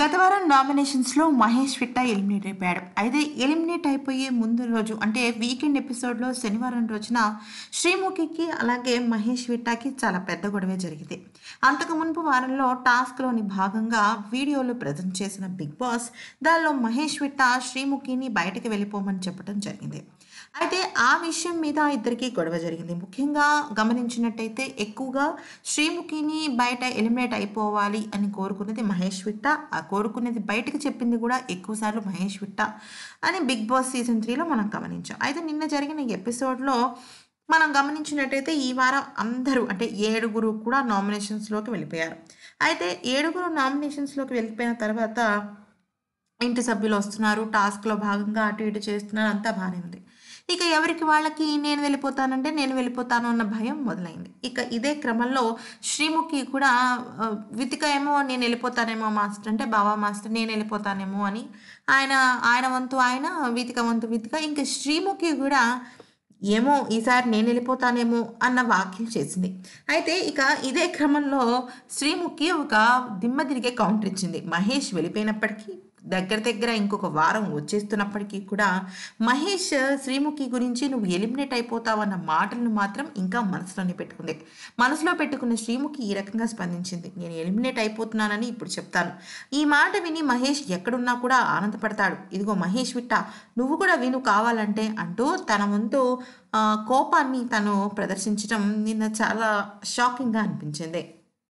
గత వారం నామినేషన్స్లో మహేష్ విట్ట ఎలిమినేట్ అయిపోయాడు అయితే ఎలిమినేట్ అయిపోయే ముందు రోజు అంటే వీకెండ్ ఎపిసోడ్లో శనివారం రోజున శ్రీముఖికి అలాగే మహేష్ విట్టాకి చాలా పెద్ద గొడవే జరిగింది అంతకు మునుపు వారంలో టాస్క్లోని భాగంగా వీడియోలు ప్రజెంట్ చేసిన బిగ్ బాస్ దానిలో మహేష్ విట్ట శ్రీముఖిని బయటకు వెళ్ళిపోమని చెప్పడం జరిగింది అయితే ఆ విషయం మీద ఇద్దరికి గొడవ జరిగింది ముఖ్యంగా గమనించినట్టయితే ఎక్కువగా శ్రీముఖిని బయట ఎలిమినేట్ అయిపోవాలి అని కోరుకున్నది మహేష్ విట్ట ఆ కోరుకునేది బయటకు చెప్పింది కూడా ఎక్కువసార్లు మహేష్ విట్ట అని బిగ్ బాస్ సీజన్ త్రీలో మనం గమనించాం అయితే నిన్న జరిగిన ఎపిసోడ్లో మనం గమనించినట్టయితే ఈ వారం అందరూ అంటే ఏడుగురు కూడా నామినేషన్స్లోకి వెళ్ళిపోయారు అయితే ఏడుగురు నామినేషన్స్లోకి వెళ్ళిపోయిన తర్వాత ఇంటి సభ్యులు వస్తున్నారు టాస్క్లో భాగంగా అటు ఇటు చేస్తున్నారు అంతా బాగానే ఉంది ఇక ఎవరికి వాళ్ళకి నేను వెళ్ళిపోతానంటే నేను వెళ్ళిపోతాను అన్న భయం మొదలైంది ఇక ఇదే క్రమంలో శ్రీముఖి కూడా వితిక ఏమో నేను వెళ్ళిపోతానేమో మాస్టర్ అంటే బాబా మాస్టర్ నేను వెళ్ళిపోతానేమో అని ఆయన ఆయన వంతు ఆయన వితిక వంతు వితిక ఇంకా శ్రీముఖి కూడా ఏమో ఈసారి నేను వెళ్ళిపోతానేమో అన్న వాక్యం చేసింది అయితే ఇక ఇదే క్రమంలో శ్రీముఖి ఒక దిమ్మ తిరిగే కౌంటర్ ఇచ్చింది మహేష్ వెళ్ళిపోయినప్పటికీ దగ్గర దగ్గర ఇంకొక వారం వచ్చేస్తున్నప్పటికీ కూడా మహేష్ శ్రీముఖి గురించి నువ్వు ఎలిమినేట్ అయిపోతావన్న మాటలను మాత్రం ఇంకా మనసులోనే పెట్టుకుంది మనసులో పెట్టుకున్న శ్రీముఖి ఈ రకంగా స్పందించింది నేను ఎలిమినేట్ అయిపోతున్నానని ఇప్పుడు చెప్తాను ఈ మాట విని మహేష్ ఎక్కడున్నా కూడా ఆనందపడతాడు ఇదిగో మహేష్ విట్ట నువ్వు కూడా విను కావాలంటే అంటూ తన ముందు కోపాన్ని తను ప్రదర్శించడం నిన్న చాలా షాకింగ్గా అనిపించింది